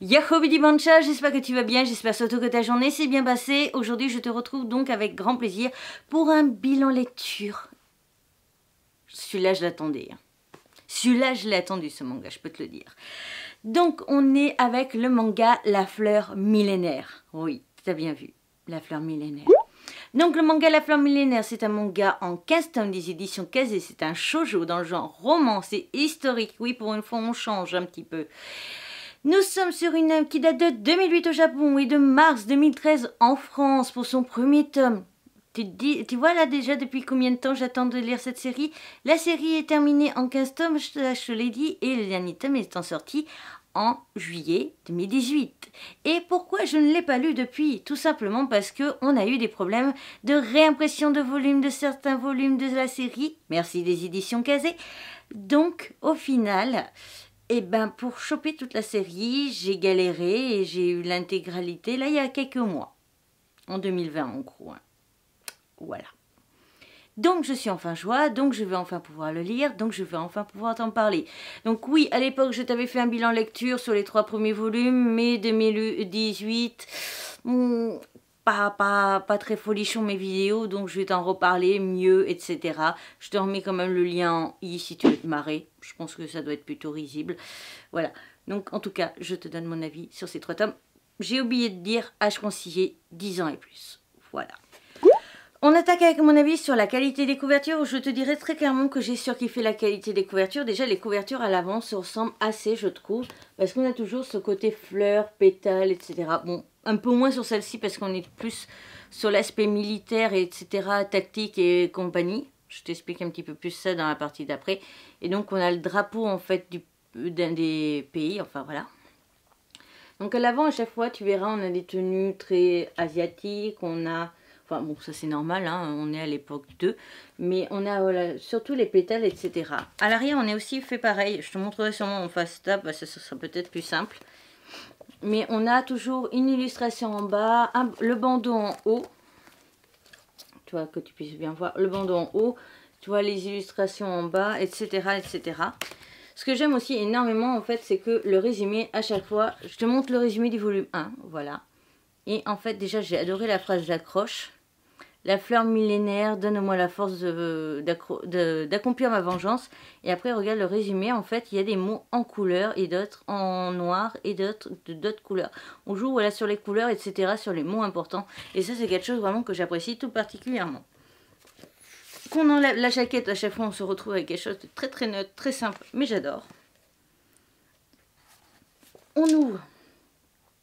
Yahoo Bidi Bancha, j'espère que tu vas bien, j'espère surtout que ta journée s'est bien passée. Aujourd'hui, je te retrouve donc avec grand plaisir pour un bilan lecture. Celui-là, je l'attendais. Hein. Celui-là, je l'ai attendu, ce manga, je peux te le dire. Donc, on est avec le manga La fleur millénaire. Oui, t'as bien vu, La fleur millénaire. Donc le manga La Fleur Millénaire, c'est un manga en 15 tomes des éditions Kazé. C'est un shoujo dans le genre c'est historique. Oui, pour une fois, on change un petit peu. Nous sommes sur une œuvre euh, qui date de 2008 au Japon et de mars 2013 en France pour son premier tome. Tu, tu vois là déjà depuis combien de temps j'attends de lire cette série La série est terminée en 15 tomes, je te l'ai dit, et le dernier tome étant sorti en juillet 2018. Et pourquoi je ne l'ai pas lu depuis Tout simplement parce que on a eu des problèmes de réimpression de volume de certains volumes de la série. Merci des éditions casées. Donc au final, et eh ben, pour choper toute la série, j'ai galéré et j'ai eu l'intégralité, là, il y a quelques mois. En 2020, en gros. Hein. Voilà. Donc je suis enfin joie, donc je vais enfin pouvoir le lire, donc je vais enfin pouvoir t'en parler. Donc oui, à l'époque, je t'avais fait un bilan lecture sur les trois premiers volumes, mai 2018, pas, pas, très folichon mes vidéos, donc je vais t'en reparler mieux, etc. Je te remets quand même le lien ici si tu veux te marrer. Je pense que ça doit être plutôt risible. Voilà. Donc en tout cas, je te donne mon avis sur ces trois tomes. J'ai oublié de dire âge conseillé 10 ans et plus. Voilà. On attaque avec mon avis sur la qualité des couvertures. Je te dirais très clairement que j'ai surkiffé la qualité des couvertures. Déjà, les couvertures à l'avant se ressemblent assez, je trouve, parce qu'on a toujours ce côté fleurs, pétales, etc. Bon, un peu moins sur celle-ci parce qu'on est plus sur l'aspect militaire, etc., tactique et compagnie. Je t'explique un petit peu plus ça dans la partie d'après. Et donc on a le drapeau en fait euh, d'un des pays, enfin voilà. Donc à l'avant à chaque fois tu verras on a des tenues très asiatiques, on a... Enfin bon ça c'est normal, hein, on est à l'époque 2. Mais on a surtout les pétales etc. À l'arrière on est aussi fait pareil, je te montrerai sûrement en face ça, ce sera peut-être plus simple mais on a toujours une illustration en bas, le bandeau en haut, tu vois, que tu puisses bien voir, le bandeau en haut, tu vois, les illustrations en bas, etc., etc. Ce que j'aime aussi énormément, en fait, c'est que le résumé, à chaque fois, je te montre le résumé du volume 1, voilà. Et en fait, déjà, j'ai adoré la phrase d'accroche la fleur millénaire, donne-moi la force d'accomplir ma vengeance. Et après, regarde le résumé. En fait, il y a des mots en couleur et d'autres en noir et d'autres de d'autres couleurs. On joue voilà, sur les couleurs, etc., sur les mots importants. Et ça, c'est quelque chose vraiment que j'apprécie tout particulièrement. Qu'on enlève la jaquette, à chaque fois, on se retrouve avec quelque chose de très très neutre, très simple, mais j'adore. On ouvre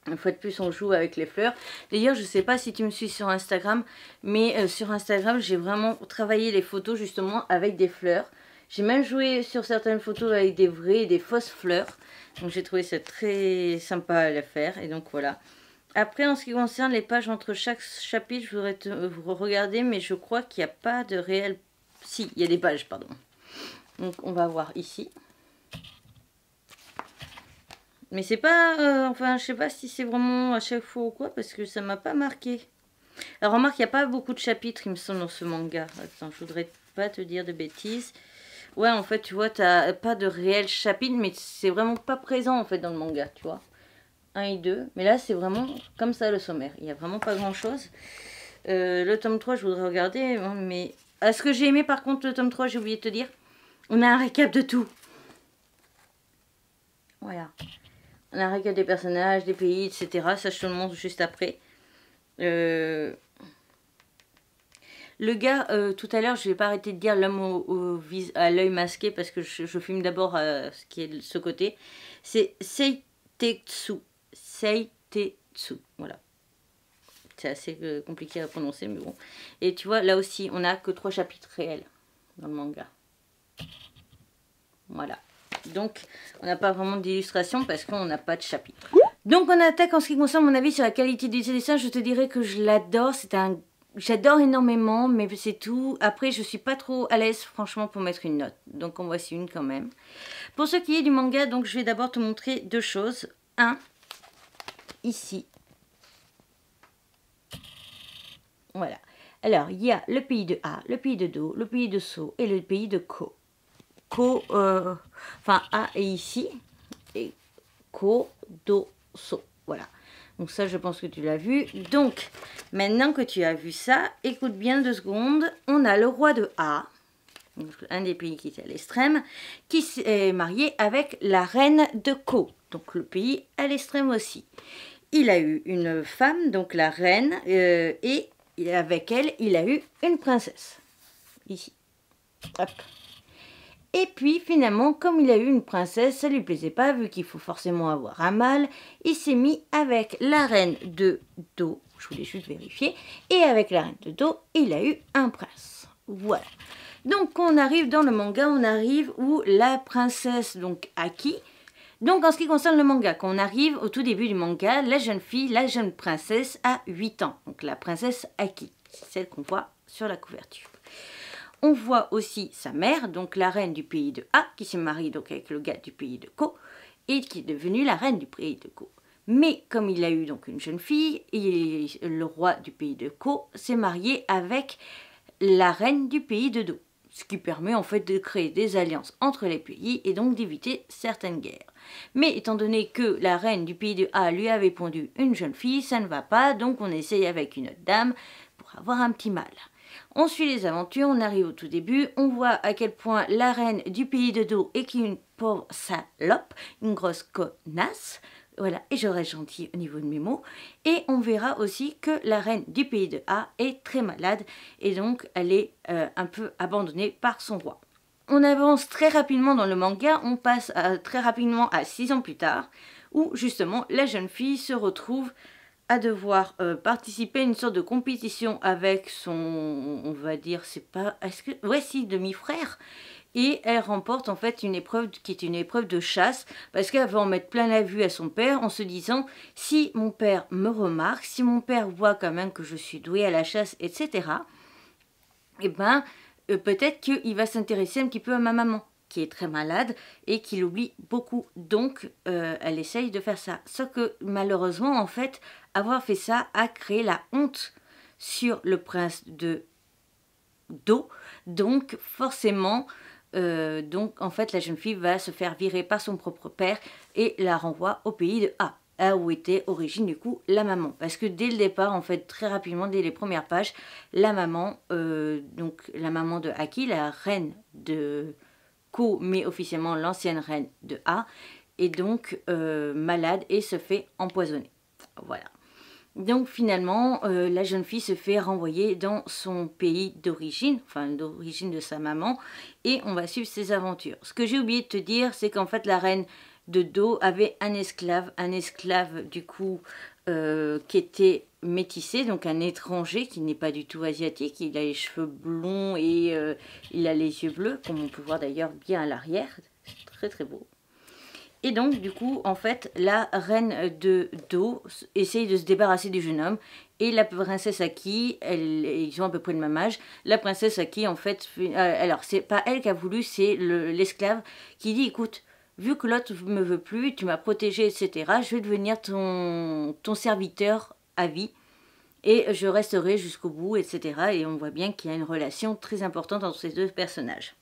une fois de plus, on joue avec les fleurs. D'ailleurs, je ne sais pas si tu me suis sur Instagram, mais euh, sur Instagram, j'ai vraiment travaillé les photos justement avec des fleurs. J'ai même joué sur certaines photos avec des vraies et des fausses fleurs. Donc j'ai trouvé ça très sympa à la faire. Et donc voilà. Après, en ce qui concerne les pages entre chaque chapitre, je voudrais te, euh, regarder, mais je crois qu'il n'y a pas de réel... Si, il y a des pages, pardon. Donc on va voir ici. Mais c'est pas. Euh, enfin, je sais pas si c'est vraiment à chaque fois ou quoi, parce que ça m'a pas marqué. Alors, remarque, il n'y a pas beaucoup de chapitres, il me semble, dans ce manga. Attends, je voudrais pas te dire de bêtises. Ouais, en fait, tu vois, t'as pas de réel chapitre, mais c'est vraiment pas présent, en fait, dans le manga, tu vois. 1 et 2. Mais là, c'est vraiment comme ça, le sommaire. Il n'y a vraiment pas grand-chose. Euh, le tome 3, je voudrais regarder, hein, mais... à ce que j'ai aimé, par contre, le tome 3, j'ai oublié de te dire, on a un récap de tout. Voilà. On a règle des personnages, des pays, etc. Ça, je te le montre juste après. Euh, le gars, euh, tout à l'heure, je vais pas arrêter de dire l'homme au, à l'œil masqué parce que je, filme d'abord euh, ce qui est de ce côté. C'est Seitetsu. Seitetsu. Voilà. C'est assez compliqué à prononcer, mais bon. Et tu vois, là aussi, on n'a que trois chapitres réels dans le manga. Voilà. Donc, on n'a pas vraiment d'illustration parce qu'on n'a pas de chapitre. Donc, on attaque en ce qui concerne mon avis sur la qualité du dessin. Je te dirais que je l'adore. C'est un J'adore énormément, mais c'est tout. Après, je suis pas trop à l'aise, franchement, pour mettre une note. Donc, en voici une quand même. Pour ce qui est du manga, donc, je vais d'abord te montrer deux choses. Un, ici. Voilà. Alors, il y a le pays de A, le pays de Do, le pays de So et le pays de Ko. Co, euh, enfin a est ici, et ko, do, so. Voilà. Donc ça, je pense que tu l'as vu. Donc, maintenant que tu as vu ça, écoute bien deux secondes. On a le roi de A, un des pays qui est à l'extrême, qui est marié avec la reine de Ko, donc le pays à l'extrême aussi. Il a eu une femme, donc la reine, euh, et avec elle, il a eu une princesse. Ici. Hop. Et puis finalement, comme il a eu une princesse, ça lui plaisait pas vu qu'il faut forcément avoir un mâle, il s'est mis avec la reine de dos. je voulais juste vérifier, et avec la reine de dos, il a eu un prince. Voilà. Donc on arrive dans le manga, on arrive où la princesse, donc Aki, donc en ce qui concerne le manga, quand on arrive au tout début du manga, la jeune fille, la jeune princesse a 8 ans, donc la princesse Aki, celle qu'on voit sur la couverture on voit aussi sa mère, donc la reine du pays de A, qui s'est marie donc avec le gars du pays de Co, et qui est devenue la reine du pays de Co. Mais comme il a eu donc une jeune fille, le roi du pays de Co s'est marié avec la reine du pays de Do, ce qui permet en fait de créer des alliances entre les pays et donc d'éviter certaines guerres. Mais étant donné que la reine du pays de A lui avait pondu une jeune fille, ça ne va pas, donc on essaye avec une autre dame pour avoir un petit mal. On suit les aventures, on arrive au tout début, on voit à quel point la reine du pays de dos est une pauvre salope, une grosse connasse. Voilà, et j'aurais gentil au niveau de mes mots. Et on verra aussi que la reine du pays de A est très malade et donc elle est euh, un peu abandonnée par son roi. On avance très rapidement dans le manga, on passe très rapidement à 6 ans plus tard, où justement la jeune fille se retrouve à devoir euh, participer à une sorte de compétition avec son, on va dire, c'est pas, est-ce que, ouais, si, demi-frère. Et elle remporte en fait une épreuve qui est une épreuve de chasse parce qu'elle va en mettre plein la vue à son père en se disant si mon père me remarque, si mon père voit quand même que je suis douée à la chasse, etc. Eh ben, euh, peut-être qu'il va s'intéresser un petit peu à ma maman qui est très malade et qui l'oublie beaucoup. Donc, euh, elle essaye de faire ça. Sauf que malheureusement, en fait, avoir fait ça a créé la honte sur le prince de Do. Donc, forcément, euh, donc en fait, la jeune fille va se faire virer par son propre père et la renvoie au pays de A. à hein, où était origine du coup la maman. Parce que dès le départ, en fait, très rapidement, dès les premières pages, la maman, euh, donc la maman de Aki, la reine de, mais officiellement l'ancienne reine de A, est donc euh, malade et se fait empoisonner. Voilà. Donc finalement, euh, la jeune fille se fait renvoyer dans son pays d'origine, enfin d'origine de sa maman, et on va suivre ses aventures. Ce que j'ai oublié de te dire, c'est qu'en fait la reine de Do avait un esclave, un esclave du coup euh, qui était métissé, donc un étranger qui n'est pas du tout asiatique. Il a les cheveux blonds et euh, il a les yeux bleus, comme on peut voir d'ailleurs bien à l'arrière. Très très beau. Et donc, du coup, en fait, la reine de Do essaye de se débarrasser du jeune homme. Et la princesse Aki, elle, ils ont à peu près le même âge. La princesse Aki, en fait, euh, alors c'est pas elle qui a voulu, c'est l'esclave qui dit écoute, vu que l'autre ne me veut plus, tu m'as protégé, etc., je vais devenir ton, ton serviteur à vie et je resterai jusqu'au bout, etc. Et on voit bien qu'il y a une relation très importante entre ces deux personnages.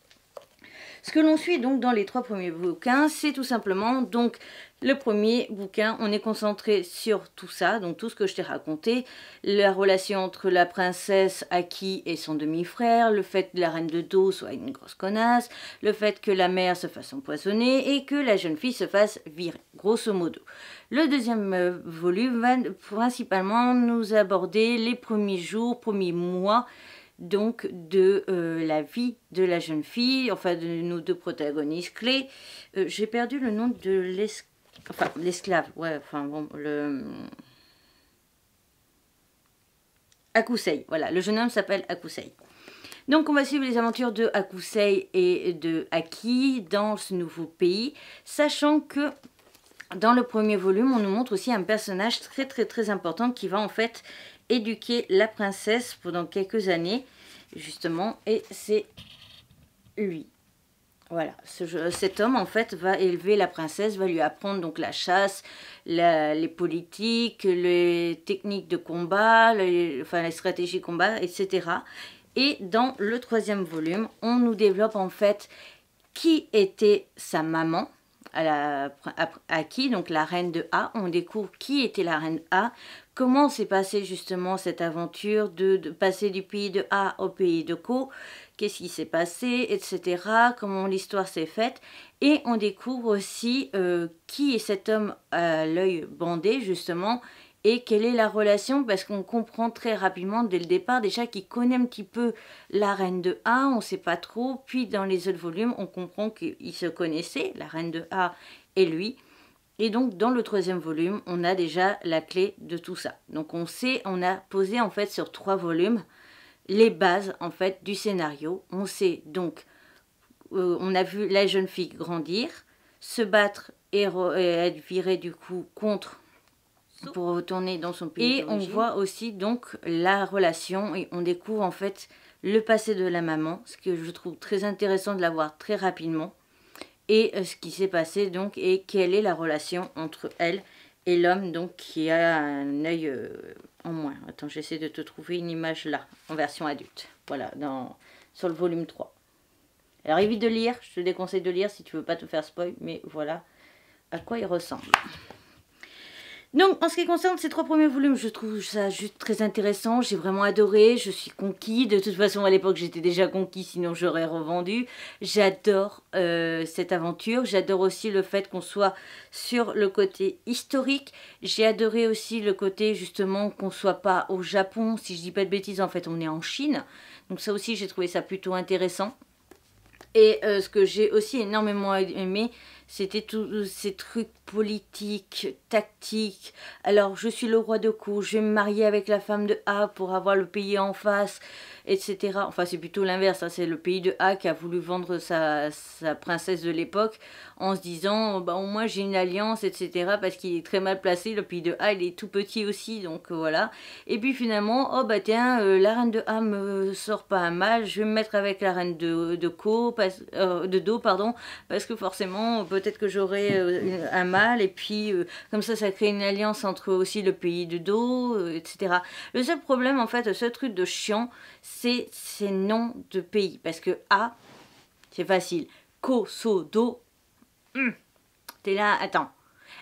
Ce que l'on suit donc dans les trois premiers bouquins, c'est tout simplement donc le premier bouquin, on est concentré sur tout ça, donc tout ce que je t'ai raconté, la relation entre la princesse Aki et son demi-frère, le fait que la reine de dos soit une grosse connasse, le fait que la mère se fasse empoisonner et que la jeune fille se fasse virer, grosso modo. Le deuxième euh, volume va principalement nous aborder les premiers jours, premiers mois, donc de euh, la vie de la jeune fille, enfin de nos deux protagonistes clés. Euh, j'ai perdu le nom de l'esclave, l'esclave, ouais, enfin bon, le... Akusei, voilà, le jeune homme s'appelle Akusei. Donc on va suivre les aventures de Akusei et de Aki dans ce nouveau pays, sachant que dans le premier volume, on nous montre aussi un personnage très très très important qui va en fait éduquer la princesse pendant quelques années, justement, et c'est lui. Voilà, cet homme en fait va élever la princesse, va lui apprendre donc la chasse, les politiques, les techniques de combat, enfin les stratégies combat, etc. Et dans le troisième volume, on nous développe en fait qui était sa maman, à, qui donc la reine de A. On découvre qui était la reine A, comment s'est passée justement cette aventure de, passer du pays de A au pays de Co, qu'est-ce qui s'est passé, etc., comment l'histoire s'est faite. Et on découvre aussi euh, qui est cet homme à l'œil bandé justement et quelle est la relation parce qu'on comprend très rapidement dès le départ déjà qu'il connaît un petit peu la reine de A, on ne sait pas trop, puis dans les autres volumes on comprend qu'ils se connaissaient, la reine de A et lui. Et donc dans le troisième volume on a déjà la clé de tout ça. Donc on sait, on a posé en fait sur trois volumes les bases en fait du scénario. On sait donc, euh, on a vu la jeune fille grandir, se battre et, et être virée du coup contre pour retourner dans son pays. Et on voit aussi donc la relation et on découvre en fait le passé de la maman, ce que je trouve très intéressant de la voir très rapidement. Et euh, ce qui s'est passé donc et quelle est la relation entre elle et l'homme donc qui a un œil euh, en moins. Attends, j'essaie de te trouver une image là, en version adulte. Voilà, dans, sur le volume 3. Alors évite de lire, je te déconseille de lire si tu veux pas te faire spoil, mais voilà à quoi il ressemble. Donc, en ce qui concerne ces trois premiers volumes, je trouve ça juste très intéressant. J'ai vraiment adoré. Je suis conquis. De toute façon, à l'époque, j'étais déjà conquis, sinon j'aurais revendu. J'adore euh, cette aventure. J'adore aussi le fait qu'on soit sur le côté historique. J'ai adoré aussi le côté, justement, qu'on soit pas au Japon. Si je dis pas de bêtises, en fait, on est en Chine. Donc, ça aussi, j'ai trouvé ça plutôt intéressant. Et euh, ce que j'ai aussi énormément aimé, c'était tous euh, ces trucs politiques, tactiques. Alors, je suis le roi de coups, je vais me marier avec la femme de A pour avoir le pays en face, etc. Enfin, c'est plutôt l'inverse. Hein. C'est le pays de A qui a voulu vendre sa, princesse de l'époque en se disant, euh, bah, au moins j'ai une alliance, etc. Parce qu'il est très mal placé. Le pays de A, il est tout petit aussi, donc euh, voilà. Et puis finalement, oh bah tiens, la reine de A me sort pas mal, je vais me mettre avec la reine de, de, co, de Do, pardon, parce que forcément peut-être que j'aurai euh, un mal et puis euh, comme ça, ça crée une alliance entre aussi le pays du dos, euh, etc. Le seul problème, en fait, ce truc de chiant, c'est ces noms de pays. Parce que A, c'est facile. Kosodo. so, do, hmm. t'es là, attends.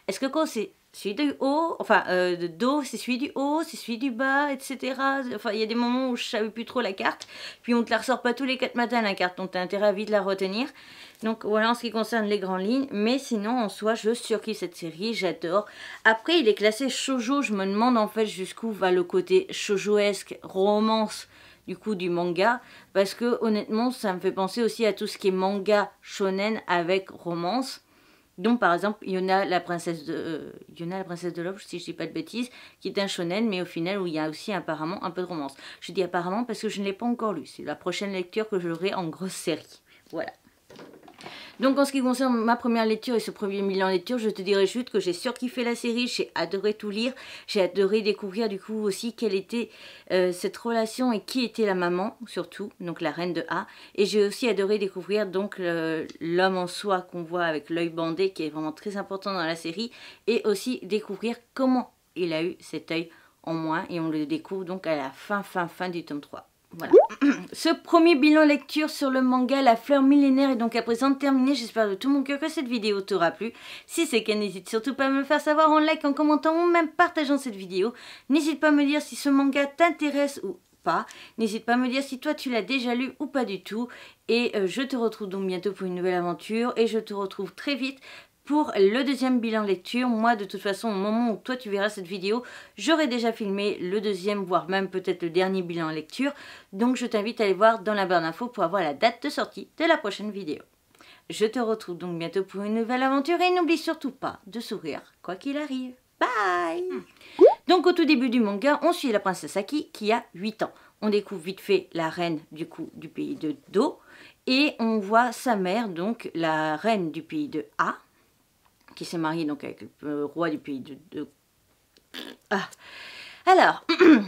Est-ce que Ko, c'est celui du haut, enfin, euh, de dos, c'est celui du haut, c'est celui du bas, etc. Enfin, il y a des moments où je savais plus trop la carte. Puis on te la ressort pas tous les 4 matins la carte, donc t'as intérêt à vite la retenir. Donc voilà en ce qui concerne les grandes lignes. Mais sinon, en soi, je surkiffe cette série, j'adore. Après, il est classé shoujo, je me demande en fait jusqu'où va le côté shoujoesque, romance du coup du manga parce que honnêtement ça me fait penser aussi à tout ce qui est manga shonen avec romance donc, par exemple, a la princesse de, euh, a la princesse de si je dis pas de bêtises, qui est un shonen, mais au final, où il y a aussi apparemment un peu de romance. Je dis apparemment parce que je ne l'ai pas encore lu. C'est la prochaine lecture que je en grosse série. Voilà. Donc en ce qui concerne ma première lecture et ce premier de lecture, je te dirais juste que j'ai surkiffé la série, j'ai adoré tout lire, j'ai adoré découvrir du coup aussi quelle était euh, cette relation et qui était la maman surtout, donc la reine de A. Et j'ai aussi adoré découvrir donc l'homme en soi qu'on voit avec l'œil bandé qui est vraiment très important dans la série et aussi découvrir comment il a eu cet œil en moins et on le découvre donc à la fin fin fin du tome 3. Voilà. Ce premier bilan lecture sur le manga La Fleur Millénaire est donc à présent terminé. J'espère de tout mon cœur que cette vidéo t'aura plu. Si c'est le cas, n'hésite surtout pas à me le faire savoir en like, en commentant ou même partageant cette vidéo. N'hésite pas à me dire si ce manga t'intéresse ou pas. N'hésite pas à me dire si toi tu l'as déjà lu ou pas du tout. Et euh, je te retrouve donc bientôt pour une nouvelle aventure. Et je te retrouve très vite pour le deuxième bilan lecture. Moi, de toute façon, au moment où toi tu verras cette vidéo, j'aurai déjà filmé le deuxième, voire même peut-être le dernier bilan lecture. Donc, je t'invite à aller voir dans la barre d'infos pour avoir la date de sortie de la prochaine vidéo. Je te retrouve donc bientôt pour une nouvelle aventure et n'oublie surtout pas de sourire, quoi qu'il arrive. Bye hmm. Donc au tout début du manga, on suit la princesse Aki qui a 8 ans. On découvre vite fait la reine du coup du pays de Do et on voit sa mère, donc la reine du pays de A, qui s'est marié donc avec le roi du pays de... Ah. Alors,